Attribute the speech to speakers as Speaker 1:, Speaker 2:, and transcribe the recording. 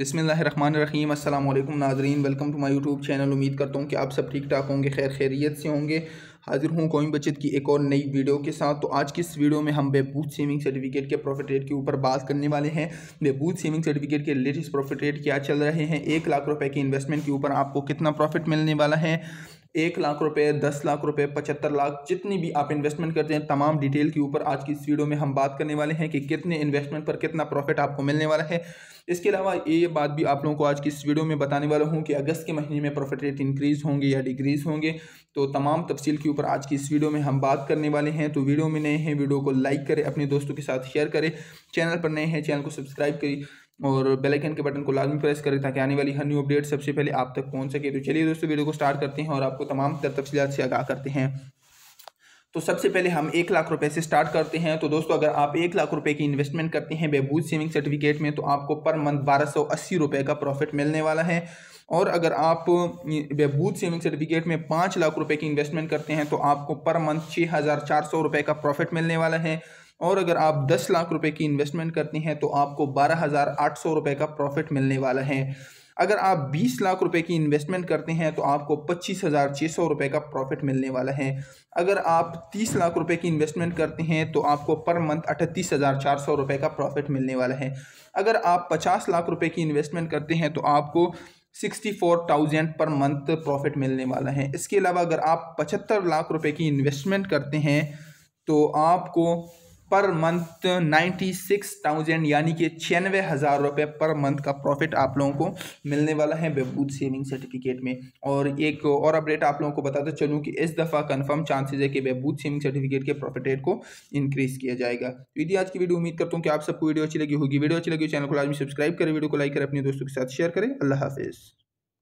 Speaker 1: बिसमीम अल्लाम नाजरीन welcome to my YouTube channel उम्मीद करता हूँ कि आप सब ठीक ठाक होंगे खैर खैरियत से होंगे हाजिर हूँ कौमी बचत की एक और नई वीडियो के साथ तो आज की इस वीडियो में हम बेबूथ सेविंग सर्टिफिकेट के प्रॉफिट रेट के ऊपर बात करने वाले हैं बेबूथ सेविंग सर्टिफिकेट के लेटेस्ट प्रॉफिट रेट क्या चल रहे हैं एक लाख रुपये की इन्वेस्टमेंट के ऊपर आपको कितना प्रॉफिट मिलने वाला है एक लाख रुपए दस लाख रुपए पचहत्तर लाख जितनी भी आप इन्वेस्टमेंट करते हैं तमाम डिटेल के ऊपर आज की इस वीडियो में हम बात करने वाले हैं कि कितने इन्वेस्टमेंट पर कितना प्रॉफिट आपको मिलने वाला है इसके अलावा ये बात भी आप लोगों को आज की इस वीडियो में बताने वाला हूँ कि अगस्त के महीने में प्रॉफिट रेट इंक्रीज़ होंगे या डिक्रीज़ होंगे तो तमाम तफसील के ऊपर आज की इस वीडियो में हम बात करने वाले हैं तो वीडियो में नए हैं वीडियो को लाइक करें अपने दोस्तों के साथ शेयर करें चैनल पर नए हैं चैनल को सब्सक्राइब करें और बेल आइकन के बटन को लाजमी प्रेस करें ताकि आने वाली हर न्यू अपडेट सबसे पहले आप तक पहुंच सके तो चलिए दोस्तों वीडियो को स्टार्ट करते हैं और आपको तमाम तर तफसीत से आगाह करते हैं तो सबसे पहले हम एक लाख रुपए से स्टार्ट करते हैं तो दोस्तों अगर आप एक लाख रुपए की इन्वेस्टमेंट करते हैं बेबूज सेविंग सर्टिफिकेट में तो आपको पर मंथ बारह सौ अस्सी रुपए का प्रॉफिट मिलने वाला है और अगर आप बेबूज सेविंग सर्टिफिकेट में पाँच लाख रुपए की इन्वेस्टमेंट करते हैं तो आपको पर मंथ छः हज़ार चार सौ रुपये का प्रॉफिट मिलने वाला है और अगर आप 10 लाख रुपए की इन्वेस्टमेंट करते हैं तो आपको बारह हज़ार आठ सौ रुपये का प्रॉफिट मिलने वाला है अगर आप 20 लाख रुपए की इन्वेस्टमेंट करते हैं तो आपको पच्चीस हज़ार छः सौ रुपये का प्रॉफिट मिलने वाला है अगर आप 30 लाख रुपए की इन्वेस्टमेंट करते हैं तो आपको पर मंथ अठतीस हज़ार चार सौ रुपये का प्रॉफिट मिलने वाला है अगर आप 50 लाख रुपए की इन्वेस्टमेंट करते हैं तो आपको सिक्सटी फोर थाउजेंड पर मंथ प्रॉफिट मिलने वाला है इसके अलावा अगर आप पचहत्तर लाख रुपये की इन्वेस्टमेंट करते हैं तो आपको per month ninety six thousand यानी कि छियानवे हज़ार रुपये पर मंथ का प्रॉफिट आप लोगों को मिलने वाला है बहबूद सेविंग सर्टिफिकेट में और एक और अपडेट आप लोगों को बताते चलूँ कि इस दफ़ा कंफर्म चांसेस है कि बहबूद सेविंग सर्टिफिकेट के प्रॉफिट रेट को इंक्रीज़ किया जाएगा तो यदि आज की वीडियो उम्मीद करता हूँ कि आप सबको वीडियो अच्छी लगी होगी वीडियो अच्छी लगी चैनल को आज सब्सक्राइब करें वीडियो को लाइक करें अपने दोस्तों के साथ शेयर करें अल्लाह हाफिज़